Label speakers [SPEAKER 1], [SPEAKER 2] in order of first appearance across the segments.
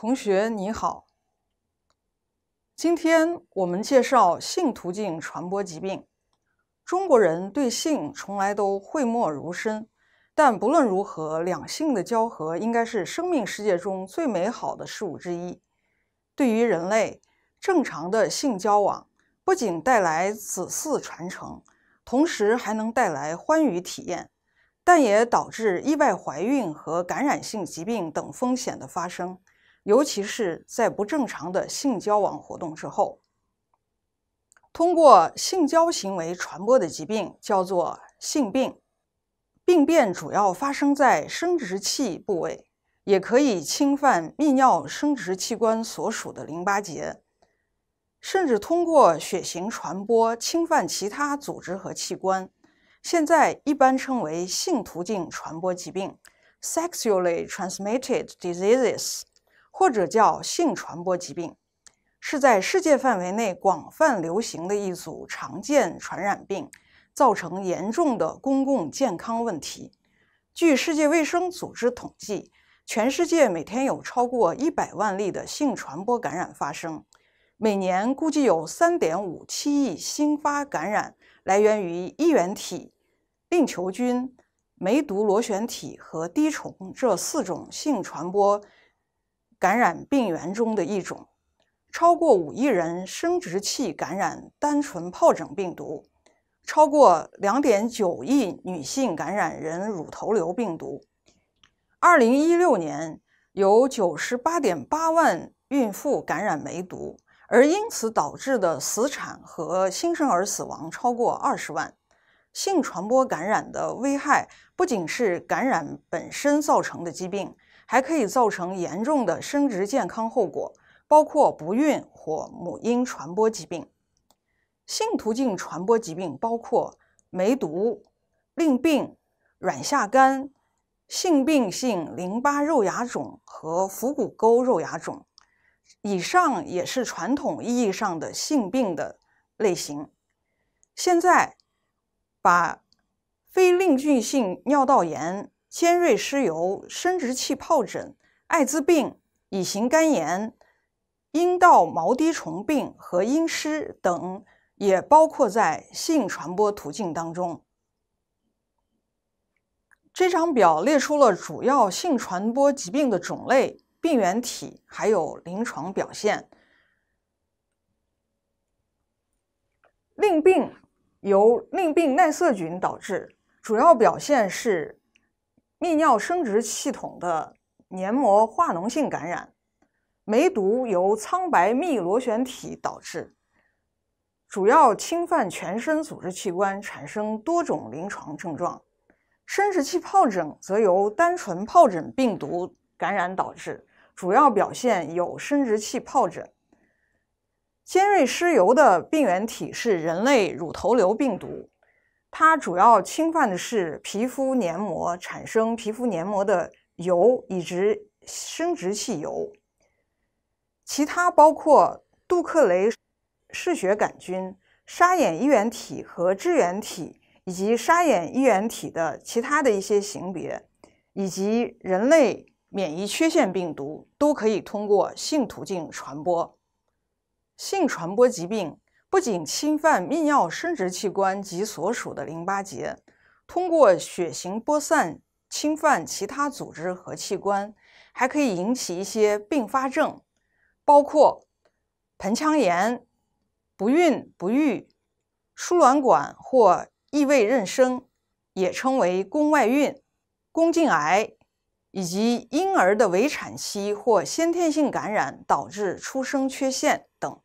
[SPEAKER 1] 同学你好，今天我们介绍性途径传播疾病。中国人对性从来都讳莫如深，但不论如何，两性的交合应该是生命世界中最美好的事物之一。对于人类，正常的性交往不仅带来子嗣传承，同时还能带来欢愉体验，但也导致意外怀孕和感染性疾病等风险的发生。尤其是在不正常的性交往活动之后，通过性交行为传播的疾病叫做性病。病变主要发生在生殖器部位，也可以侵犯泌尿生殖器官所属的淋巴结，甚至通过血型传播侵犯其他组织和器官。现在一般称为性途径传播疾病 （sexually transmitted diseases）。或者叫性传播疾病，是在世界范围内广泛流行的一组常见传染病，造成严重的公共健康问题。据世界卫生组织统计，全世界每天有超过一百万例的性传播感染发生，每年估计有三点五七亿新发感染，来源于衣原体、病球菌、梅毒螺旋体和滴虫这四种性传播。感染病原中的一种，超过五亿人生殖器感染单纯疱疹病毒，超过两点九亿女性感染人乳头瘤病毒。二零一六年，有九十八点八万孕妇感染梅毒，而因此导致的死产和新生儿死亡超过二十万。性传播感染的危害不仅是感染本身造成的疾病。还可以造成严重的生殖健康后果，包括不孕或母婴传播疾病。性途径传播疾病包括梅毒、淋病、软下疳、性病性淋巴肉芽肿和腹股沟肉芽肿。以上也是传统意义上的性病的类型。现在，把非淋菌性尿道炎。尖锐湿疣、生殖器疱疹、艾滋病、乙型肝炎、阴道毛滴虫病和阴虱等也包括在性传播途径当中。这张表列出了主要性传播疾病的种类、病原体还有临床表现。淋病由淋病耐色菌导致，主要表现是。泌尿生殖系统的黏膜化脓性感染，梅毒由苍白泌螺旋体导致，主要侵犯全身组织器官，产生多种临床症状。生殖器疱疹则由单纯疱疹病毒感染导致，主要表现有生殖器疱疹。尖锐湿疣的病原体是人类乳头瘤病毒。它主要侵犯的是皮肤黏膜，产生皮肤黏膜的油，以及生殖器油。其他包括杜克雷嗜血杆菌、沙眼衣原体和支原体，以及沙眼衣原体的其他的一些型别，以及人类免疫缺陷病毒，都可以通过性途径传播。性传播疾病。不仅侵犯泌尿生殖器官及所属的淋巴结，通过血行播散侵犯其他组织和器官，还可以引起一些并发症，包括盆腔炎、不孕不育、输卵管或异位妊娠（也称为宫外孕）、宫颈癌，以及婴儿的围产期或先天性感染导致出生缺陷等。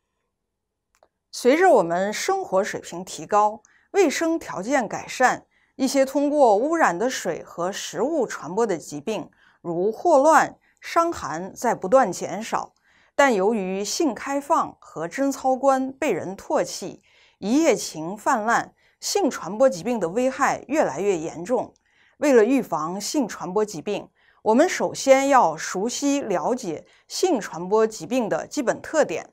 [SPEAKER 1] 随着我们生活水平提高，卫生条件改善，一些通过污染的水和食物传播的疾病，如霍乱、伤寒，在不断减少。但由于性开放和贞操观被人唾弃，一夜情泛滥，性传播疾病的危害越来越严重。为了预防性传播疾病，我们首先要熟悉了解性传播疾病的基本特点。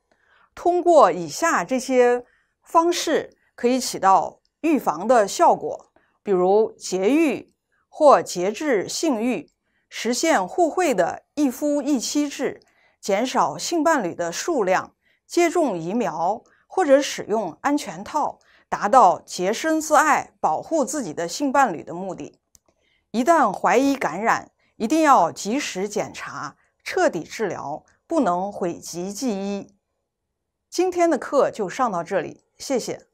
[SPEAKER 1] 通过以下这些方式，可以起到预防的效果，比如节育或节制性欲，实现互惠的一夫一妻制，减少性伴侣的数量，接种疫苗或者使用安全套，达到洁身自爱、保护自己的性伴侣的目的。一旦怀疑感染，一定要及时检查、彻底治疗，不能讳疾忌医。今天的课就上到这里，谢谢。